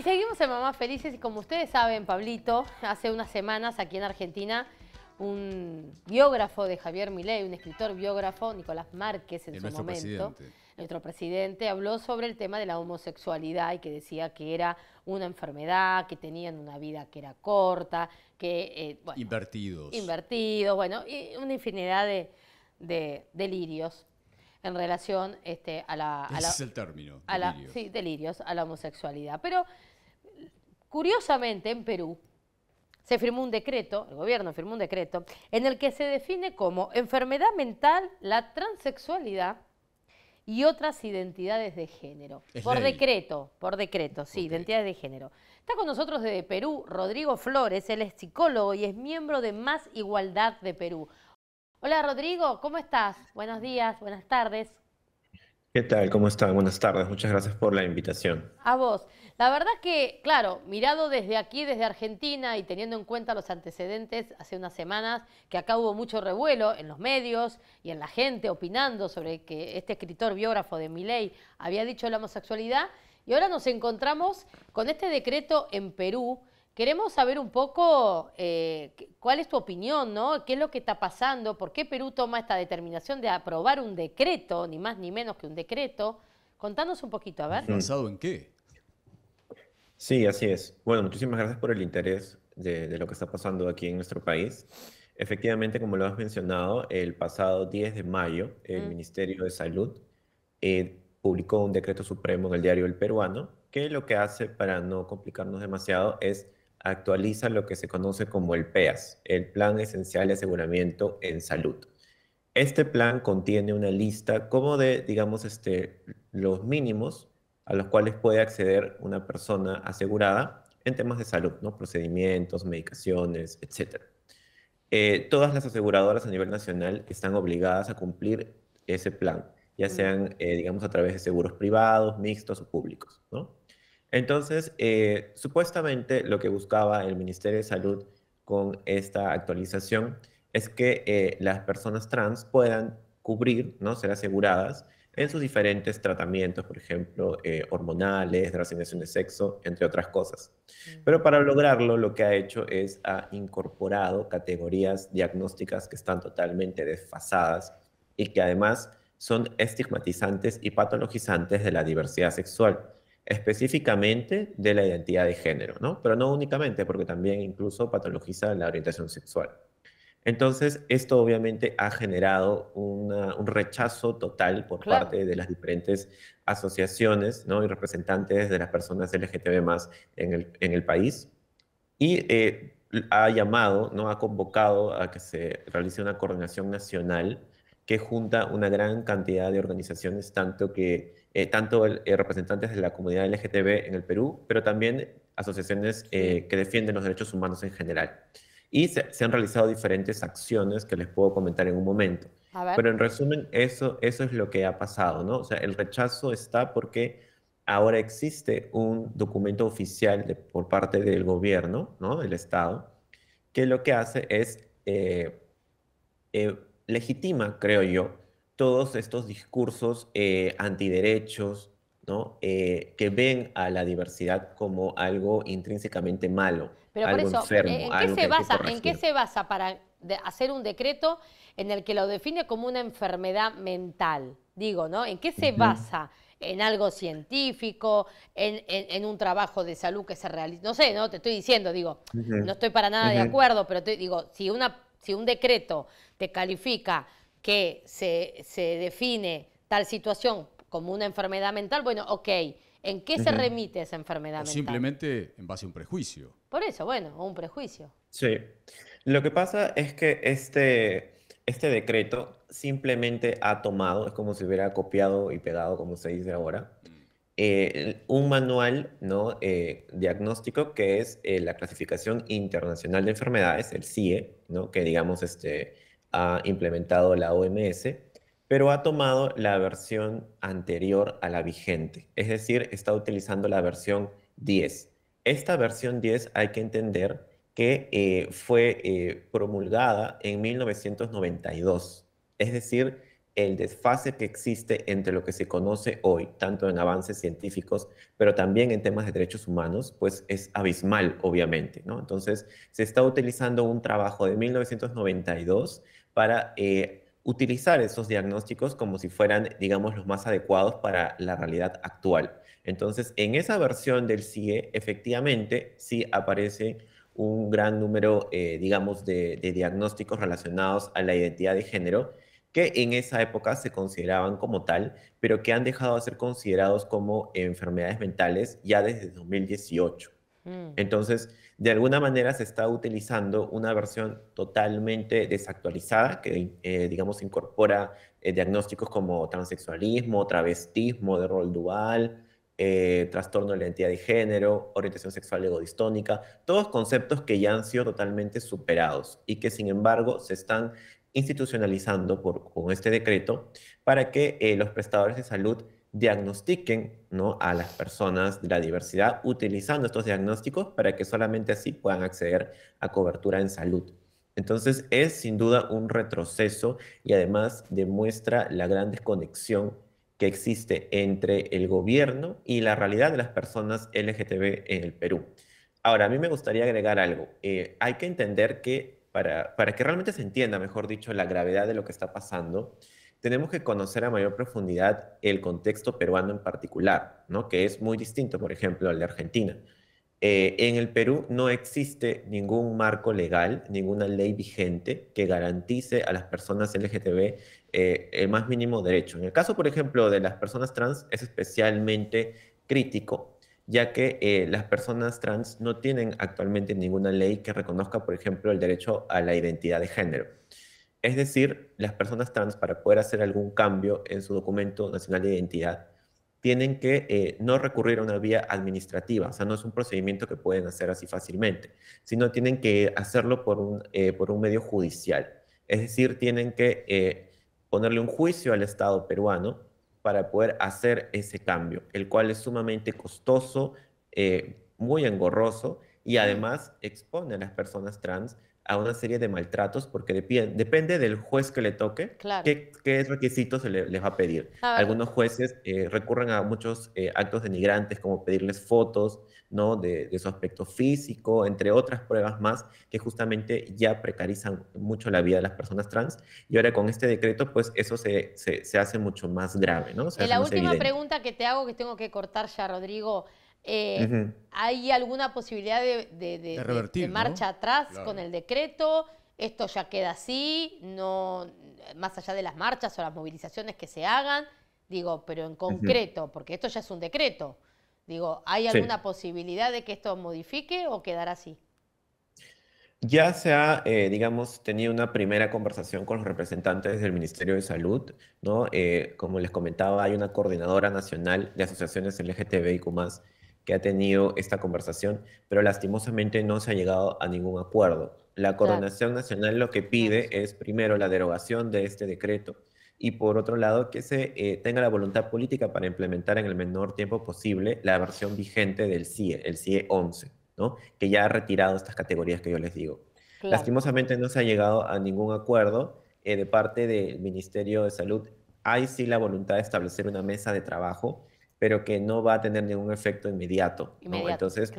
Y seguimos en Mamás Felices y como ustedes saben, Pablito, hace unas semanas aquí en Argentina, un biógrafo de Javier Milei, un escritor biógrafo, Nicolás Márquez en su momento, nuestro presidente, habló sobre el tema de la homosexualidad y que decía que era una enfermedad, que tenían una vida que era corta, que... Eh, invertidos. Invertidos, bueno, y una infinidad de, delirios en relación este, a la... A es el término. A sí, delirios, a la homosexualidad. Pero Curiosamente, en Perú se firmó un decreto, el gobierno firmó un decreto, en el que se define como enfermedad mental la transexualidad y otras identidades de género. por decreto, por decreto, sí, identidades de género. Está con nosotros desde Perú Rodrigo Flores, él es psicólogo y es miembro de Más Igualdad de Perú. Hola Rodrigo, ¿cómo estás? Buenos días, buenas tardes. ¿Qué tal? ¿Cómo están? Buenas tardes. Muchas gracias por la invitación. A vos. La verdad que, claro, mirado desde aquí, desde Argentina y teniendo en cuenta los antecedentes hace unas semanas, que acá hubo mucho revuelo en los medios y en la gente opinando sobre que este escritor biógrafo de Miley había dicho la homosexualidad, y ahora nos encontramos con este decreto en Perú Queremos saber un poco eh, cuál es tu opinión, ¿no? ¿Qué es lo que está pasando? ¿Por qué Perú toma esta determinación de aprobar un decreto, ni más ni menos que un decreto? Contanos un poquito, a ver. ¿Pensado en qué? Sí, así es. Bueno, muchísimas gracias por el interés de, lo que está pasando aquí en nuestro país. Efectivamente, como lo has mencionado, el pasado 10 de mayo el mm. Ministerio de Salud eh, publicó un decreto supremo en el diario El Peruano que lo que hace para no complicarnos demasiado es actualiza lo que se conoce como el PEAS, el Plan Esencial de Aseguramiento en Salud. Este plan contiene una lista como de, digamos, este, los mínimos a los cuales puede acceder una persona asegurada en temas de salud, ¿no? procedimientos, medicaciones, etc. Eh, todas las aseguradoras a nivel nacional están obligadas a cumplir ese plan, ya mm. sean, eh, digamos, a través de seguros privados, mixtos o públicos. ¿no? Entonces, eh, supuestamente lo que buscaba el Ministerio de Salud con esta actualización es que eh, las personas trans puedan cubrir, ¿no? ser aseguradas en sus diferentes tratamientos, por ejemplo, eh, hormonales, de asignación de sexo, entre otras cosas. Pero para lograrlo, lo que ha hecho es ha incorporado categorías diagnósticas que están totalmente desfasadas y que además son estigmatizantes y patologizantes de la diversidad sexual específicamente de la identidad de género, ¿no? Pero no únicamente, porque también incluso patologiza la orientación sexual. Entonces, esto obviamente ha generado un rechazo total por parte de las diferentes asociaciones ¿no? y representantes de las personas LGTB más en el, país. Y eh, ha llamado, ¿no? ha convocado a que se realice una coordinación nacional que junta una gran cantidad de organizaciones, tanto que eh, tanto eh, representantes de la comunidad LGTB en el Perú, pero también asociaciones eh, que defienden los derechos humanos en general. Y se, han realizado diferentes acciones que les puedo comentar en un momento. Pero en resumen, eso, eso es lo que ha pasado, ¿no? O sea, el rechazo está porque ahora existe un documento oficial de, por parte del gobierno, ¿no? Del Estado, que lo que hace es legitima, creo yo, todos estos discursos eh, antiderechos, ¿no? Eh, que ven a la diversidad como algo intrínsecamente malo. Pero por eso, ¿en, qué se basa, ¿en qué se basa para hacer un decreto en el que lo define como una enfermedad mental? Digo, ¿no? ¿En qué se basa? en algo científico, en, un trabajo de salud que se realiza. No sé, no te estoy diciendo, digo, no estoy para nada de acuerdo, pero te digo, si, una, si un decreto te califica que se, se define tal situación como una enfermedad mental, bueno, ok, ¿en qué se remite esa enfermedad mental? Simplemente en base a un prejuicio. Por eso, bueno, un prejuicio. Sí. Lo que pasa es que este, este decreto simplemente ha tomado, es como si hubiera copiado y pegado, como se dice ahora, eh, un manual ¿no? Eh, diagnóstico que es eh, la clasificación internacional de enfermedades, el CIE, ¿no? que digamos este, ha implementado la OMS, pero ha tomado la versión anterior a la vigente, es decir, está utilizando la versión 10. Esta versión 10 hay que entender que eh, fue eh, promulgada en 1992, es decir, el desfase que existe entre lo que se conoce hoy, tanto en avances científicos, pero también en temas de derechos humanos, pues es abismal, obviamente, ¿no? Entonces, se está utilizando un trabajo de 1992 para eh, utilizar esos diagnósticos como si fueran, digamos, los más adecuados para la realidad actual. Entonces, en esa versión del CIE, efectivamente, sí aparece un gran número, eh, digamos, de, de diagnósticos relacionados a la identidad de género que en esa época se consideraban como tal, pero que han dejado de ser considerados como enfermedades mentales ya desde 2018. Mm. Entonces, de alguna manera se está utilizando una versión totalmente desactualizada que, eh, digamos, incorpora eh, diagnósticos como transexualismo, travestismo de rol dual, eh, trastorno de la identidad de género, orientación sexual egodistónica, todos conceptos que ya han sido totalmente superados y que sin embargo se están institucionalizando con este decreto para que los prestadores de salud diagnostiquen ¿no? a las personas de la diversidad utilizando estos diagnósticos para que solamente así puedan acceder a cobertura en salud. Entonces es sin duda un retroceso y además demuestra la gran desconexión que existe entre el gobierno y la realidad de las personas LGTB en el Perú. Ahora, a mí me gustaría agregar algo. Eh, hay que entender que para que realmente se entienda, mejor dicho, la gravedad de lo que está pasando, tenemos que conocer a mayor profundidad el contexto peruano en particular, ¿no? que es muy distinto, por ejemplo, al de Argentina. Eh, en el Perú no existe ningún marco legal, ninguna ley vigente que garantice a las personas LGTB eh, el más mínimo derecho. En el caso, por ejemplo, de las personas trans es especialmente crítico, ya que eh, las personas trans no tienen actualmente ninguna ley que reconozca, por ejemplo, el derecho a la identidad de género. Es decir, las personas trans para poder hacer algún cambio en su documento nacional de identidad tienen que eh, no recurrir a una vía administrativa, o sea, no es un procedimiento que pueden hacer así fácilmente, sino tienen que hacerlo por un, eh, por un medio judicial. Es decir, tienen que eh, ponerle un juicio al Estado peruano para poder hacer ese cambio, el cual es sumamente costoso, muy engorroso y además expone a las personas trans a una serie de maltratos porque depende, depende del juez que le toque claro. qué, qué, requisitos se les va a pedir. Algunos jueces eh, recurren a muchos eh, actos denigrantes como pedirles fotos ¿no? De, su aspecto físico, entre otras pruebas más que justamente ya precarizan mucho la vida de las personas trans. Y ahora con este decreto, pues eso se, hace mucho más grave. ¿no? y la última pregunta que te hago, que tengo que cortar ya, Rodrigo. Eh, ¿Hay alguna posibilidad de, marcha atrás con el decreto? Esto ya queda así, no más allá de las marchas o las movilizaciones que se hagan, digo, pero en concreto, porque esto ya es un decreto. Digo, ¿hay alguna posibilidad de que esto modifique o quedará así? Ya se ha, eh, digamos, tenido una primera conversación con los representantes del Ministerio de Salud, ¿no? Eh, como les comentaba, hay una coordinadora nacional de asociaciones LGTBIQ+, ha tenido esta conversación, pero lastimosamente no se ha llegado a ningún acuerdo. La coordinación Nacional lo que pide es, primero, la derogación de este decreto y, por otro lado, que se eh, tenga la voluntad política para implementar en el menor tiempo posible la versión vigente del CIE, el CIE 11, ¿no? que ya ha retirado estas categorías que yo les digo. Lastimosamente no se ha llegado a ningún acuerdo eh, de parte del Ministerio de Salud. Hay sí la voluntad de establecer una mesa de trabajo pero que no va a tener ningún efecto inmediato. Entonces,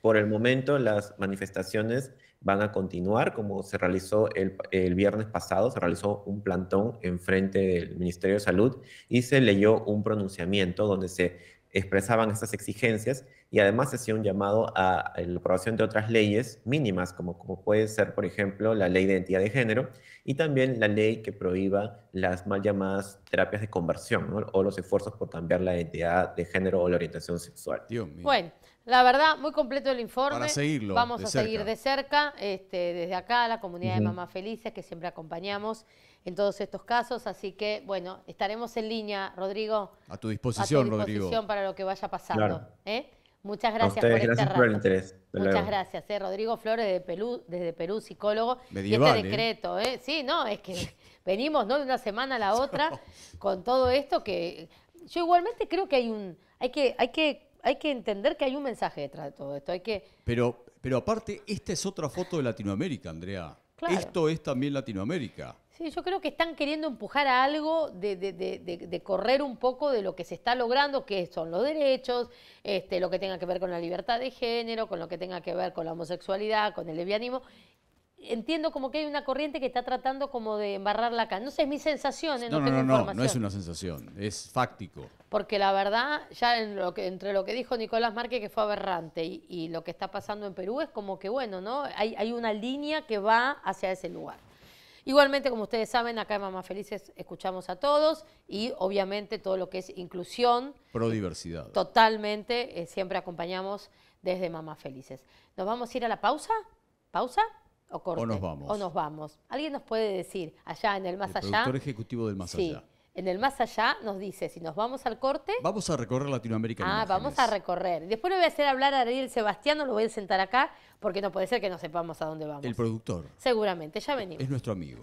por el momento, las manifestaciones van a continuar, como se realizó el, el, viernes pasado, se realizó un plantón en frente del Ministerio de Salud y se leyó un pronunciamiento donde se expresaban estas exigencias y además hacía un llamado a la aprobación de otras leyes mínimas, como, como puede ser, por ejemplo, la ley de identidad de género y también la ley que prohíba las mal llamadas terapias de conversión o los esfuerzos por cambiar la identidad de género o la orientación sexual. Dios mío. La verdad, muy completo el informe. Para seguirlo. Vamos a seguir de cerca, este, desde acá, la comunidad de Mamá Felices, que siempre acompañamos en todos estos casos. Así que, bueno, estaremos en línea, Rodrigo. A tu disposición, a tu disposición para lo que vaya pasando. ¿eh? Muchas este gracias por el interés. Muchas gracias, ¿eh? Rodrigo Flores de Perú, desde Perú, psicólogo. Medieval, y este ¿eh? decreto, eh. Sí, no, es que venimos ¿no? de una semana a la otra con todo esto que yo igualmente creo que hay un hay que hay que hay que entender que hay un mensaje detrás de todo esto. Hay que... pero, pero aparte, esta es otra foto de Latinoamérica, Andrea. Esto es también Latinoamérica. Sí, yo creo que están queriendo empujar a algo de, correr un poco de lo que se está logrando, que son los derechos, este, lo que tenga que ver con la libertad de género, con lo que tenga que ver con la homosexualidad, con el lesbianismo, entiendo como que hay una corriente que está tratando como de embarrar la acá. No sé, es mi sensación. ¿eh? No, no, no, no, no, es una sensación, es fáctico. Porque la verdad, ya entre lo que dijo Nicolás Márquez, que fue aberrante, y, lo que está pasando en Perú, es como que, bueno, ¿no? Hay, hay una línea que va hacia ese lugar. Igualmente, como ustedes saben, acá en Mamá Felices escuchamos a todos y obviamente todo lo que es inclusión. Prodiversidad. Totalmente, eh, siempre acompañamos desde Mamá Felices. ¿Nos vamos a ir a la pausa? ¿Pausa? o nos vamos. O nos vamos. Alguien nos puede decir, allá en el más el allá. Productor ejecutivo del más sí, allá. En el más allá nos dice, si nos vamos al corte. Vamos a recorrer Latinoamérica. Ah, vamos a recorrer. Después le voy a hacer hablar a Ariel Sebastián, lo voy a sentar acá, porque no puede ser que no sepamos a dónde vamos. El productor. Seguramente, ya venimos. Es nuestro amigo.